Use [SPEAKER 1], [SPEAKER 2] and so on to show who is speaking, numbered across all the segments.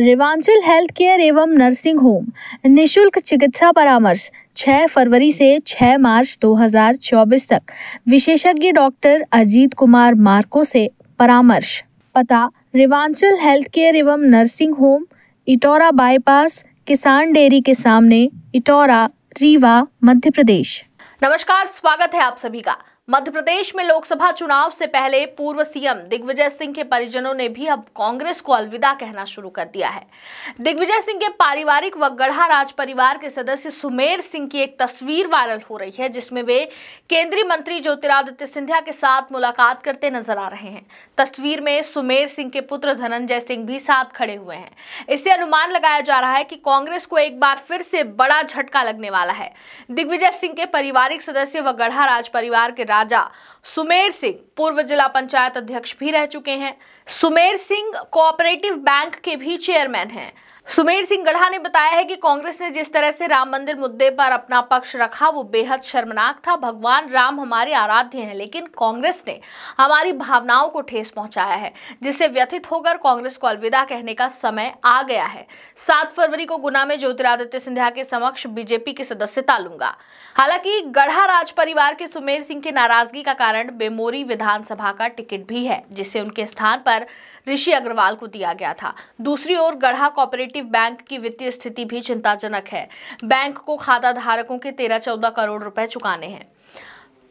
[SPEAKER 1] रिवांचल health care एवं nursing home निशुल्क चिकित्सा परामर्श 6 फरवरी से 6 मार्च 2024 तक विशेषज्ञ डॉक्टर अजीत कुमार मार्को से परामर्श पता रिवांचल हेल्थ केयर एवं nursing home Itaura bypass Kisan dairy के सामने इटौरा रीवा मध्य प्रदेश नमस्कार स्वागत है आप सभी का मध्य प्रदेश में लोकसभा चुनाव से पहले पूर्व सीएम दिग्विजय सिंह के परिजनों ने भी अब कांग्रेस को अलविदा कहना शुरू कर दिया है दिग्विजय सिंह के पारिवारिक व गढ़ा राज परिवार के सदस्य सुमेर सिंह की एक तस्वीर वायरल हो रही है जिसमें वे केंद्रीय मंत्री ज्योतिरादित्य सिंधिया के साथ मुलाकात करते नजर आ रहे हैं तस्वीर में सुमेर सिंह के पुत्र धनंजय सिंह भी साथ खड़े हुए हैं इससे अनुमान लगाया जा रहा है कि कांग्रेस को एक बार फिर से बड़ा झटका लगने वाला है दिग्विजय सिंह के पारिवारिक सदस्य व गढ़ा राज परिवार के 拿着 सुमेर सिंह पूर्व जिला पंचायत अध्यक्ष भी रह चुके हैं सुमेर सिंह कोऑपरेटिव बैंक के भी चेयरमैन हैं सुमेर सिंह गढ़ा ने बताया है कि कांग्रेस ने जिस तरह से राम मंदिर मुद्दे पर अपना पक्ष रखा वो बेहद शर्मनाक था भगवान राम हमारे आराध्य हैं लेकिन कांग्रेस ने हमारी भावनाओं को ठेस पहुंचाया है जिससे व्यथित होकर कांग्रेस को अलविदा कहने का समय आ गया है सात फरवरी को गुना में ज्योतिरादित्य सिंधिया के समक्ष बीजेपी की सदस्यता लूंगा हालांकि गढ़ा राज परिवार के सुमेर सिंह की नाराजगी का कारण कारण बेमोरी विधानसभा का टिकट भी है जिसे उनके स्थान पर ऋषि अग्रवाल को दिया गया था दूसरी ओर गढ़ा कोऑपरेटिव बैंक की वित्तीय स्थिति भी चिंताजनक है बैंक को खाता धारकों के तेरह चौदह करोड़ रुपए चुकाने हैं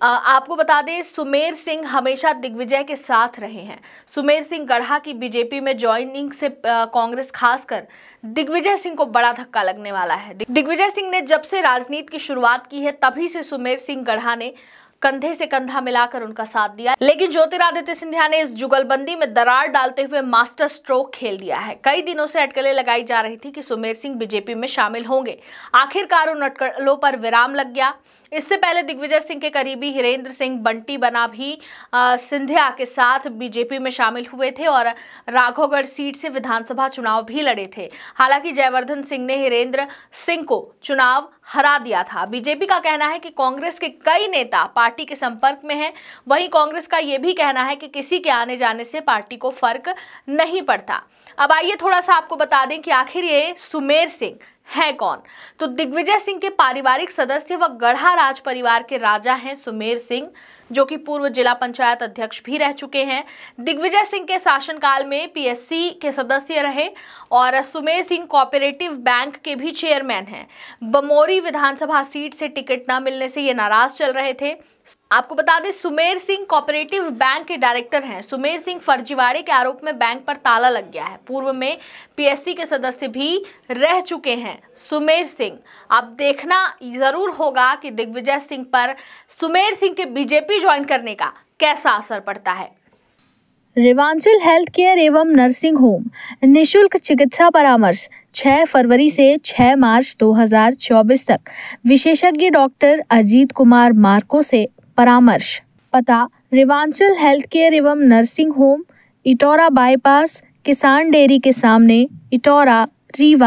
[SPEAKER 1] आपको बता दें सुमेर सिंह हमेशा दिग्विजय के साथ रहे हैं सुमेर सिंह गढ़ा की बीजेपी में ज्वाइनिंग से कांग्रेस खासकर दिग्विजय सिंह को बड़ा धक्का लगने वाला है दिग्विजय सिंह ने जब से राजनीति की शुरुआत की है तभी से सुमेर सिंह गढ़ा ने कंधे से कंधा मिलाकर उनका साथ दिया लेकिन ज्योतिरादित्य सिंधिया ने इस जुगलबंदी में दरार डालते हुए मास्टर स्ट्रोक खेल दिया है कई दिनों से अटकलें लगाई जा रही थी कि सुमेर सिंह बीजेपी में शामिल होंगे आखिरकार उन अटकलों पर विराम लग गया इससे पहले दिग्विजय सिंह के करीबी हिरेंद्र सिंह बंटी बना भी सिंधिया के साथ बीजेपी में शामिल हुए थे और राघोगढ़ सीट से विधानसभा चुनाव भी लड़े थे हालांकि जयवर्धन सिंह ने हिरेंद्र सिंह को चुनाव हरा दिया था बीजेपी का कहना है कि कांग्रेस के कई नेता पार्टी के संपर्क में है वहीं कांग्रेस का यह भी कहना है कि किसी के आने जाने से पार्टी को फर्क नहीं पड़ता अब आइए थोड़ा सा आपको बता दें कि आखिर ये सुमेर सिंह है कौन तो दिग्विजय सिंह के पारिवारिक सदस्य व गढ़ा राज परिवार के राजा हैं सुमेर सिंह जो कि पूर्व जिला पंचायत अध्यक्ष भी रह चुके हैं दिग्विजय सिंह के शासनकाल में पीएससी के सदस्य रहे और सुमेर सिंह कोऑपरेटिव बैंक के भी चेयरमैन हैं बमोरी विधानसभा सीट से टिकट न मिलने से ये नाराज चल रहे थे आपको बता दें सुमेर सिंह कोऑपरेटिव बैंक के डायरेक्टर हैं सुमेर सिंह फर्जीवाड़े के आरोप में बैंक पर ताला लग गया है पूर्व में पीएससी के सदस्य भी रह चुके हैं सुमेर सिंह अब देखना जरूर होगा कि दिग्विजय सिंह पर सुमेर सिंह के बीजेपी भी ज्वाइन करने का कैसा असर पड़ता है रिवांचल हेल्थ केयर एवं नर्सिंग होम निशुल्क चिकित्सा परामर्श 6 फरवरी से 6 मार्च 2024 तक विशेषज्ञ डॉक्टर अजीत कुमार मार्को से परामर्श पता रिवांचल हेल्थ केयर एवं nursing home Itaura bypass Kisan dairy के सामने इटौरा रीवा